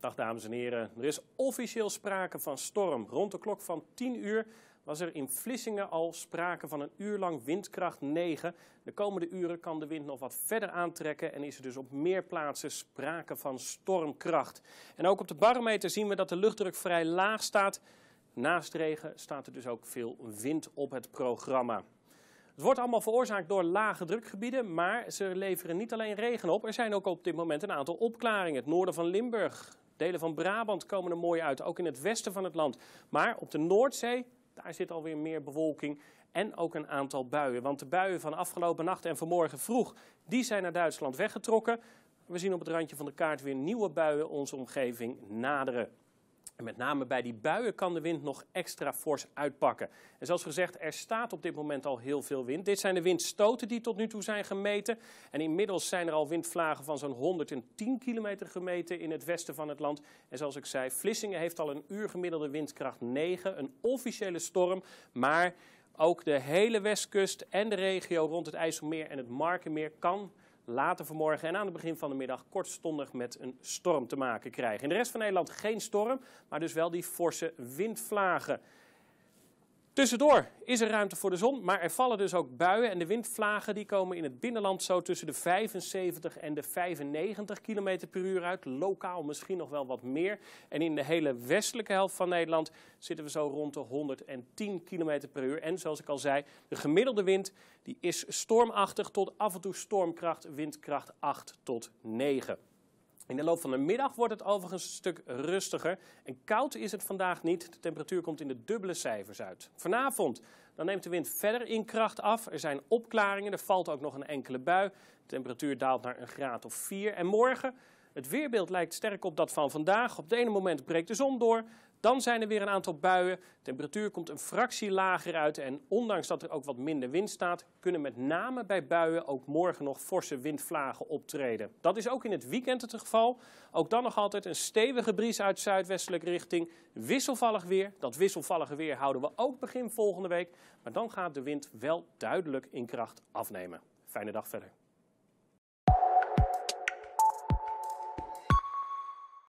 Dag dames en heren. Er is officieel sprake van storm. Rond de klok van 10 uur was er in Vlissingen al sprake van een uur lang windkracht 9. De komende uren kan de wind nog wat verder aantrekken en is er dus op meer plaatsen sprake van stormkracht. En ook op de barometer zien we dat de luchtdruk vrij laag staat. Naast regen staat er dus ook veel wind op het programma. Het wordt allemaal veroorzaakt door lage drukgebieden, maar ze leveren niet alleen regen op. Er zijn ook op dit moment een aantal opklaringen. Het noorden van Limburg, Delen van Brabant komen er mooi uit, ook in het westen van het land. Maar op de Noordzee, daar zit alweer meer bewolking en ook een aantal buien. Want de buien van afgelopen nacht en vanmorgen vroeg, die zijn naar Duitsland weggetrokken. We zien op het randje van de kaart weer nieuwe buien onze omgeving naderen. En met name bij die buien kan de wind nog extra fors uitpakken. En zoals gezegd, er staat op dit moment al heel veel wind. Dit zijn de windstoten die tot nu toe zijn gemeten. En inmiddels zijn er al windvlagen van zo'n 110 kilometer gemeten in het westen van het land. En zoals ik zei, Vlissingen heeft al een uur gemiddelde windkracht 9, een officiële storm. Maar ook de hele westkust en de regio rond het IJsselmeer en het Markenmeer kan later vanmorgen en aan het begin van de middag kortstondig met een storm te maken krijgen. In de rest van Nederland geen storm, maar dus wel die forse windvlagen. Tussendoor is er ruimte voor de zon, maar er vallen dus ook buien en de windvlagen die komen in het binnenland zo tussen de 75 en de 95 km per uur uit. Lokaal misschien nog wel wat meer. En in de hele westelijke helft van Nederland zitten we zo rond de 110 km per uur. En zoals ik al zei, de gemiddelde wind die is stormachtig tot af en toe stormkracht, windkracht 8 tot 9. In de loop van de middag wordt het overigens een stuk rustiger. En koud is het vandaag niet. De temperatuur komt in de dubbele cijfers uit. Vanavond dan neemt de wind verder in kracht af. Er zijn opklaringen. Er valt ook nog een enkele bui. De temperatuur daalt naar een graad of 4. En morgen het weerbeeld lijkt sterk op dat van vandaag. Op het ene moment breekt de zon door, dan zijn er weer een aantal buien. De temperatuur komt een fractie lager uit en ondanks dat er ook wat minder wind staat, kunnen met name bij buien ook morgen nog forse windvlagen optreden. Dat is ook in het weekend het geval. Ook dan nog altijd een stevige bries uit zuidwestelijke richting. Wisselvallig weer. Dat wisselvallige weer houden we ook begin volgende week. Maar dan gaat de wind wel duidelijk in kracht afnemen. Fijne dag verder.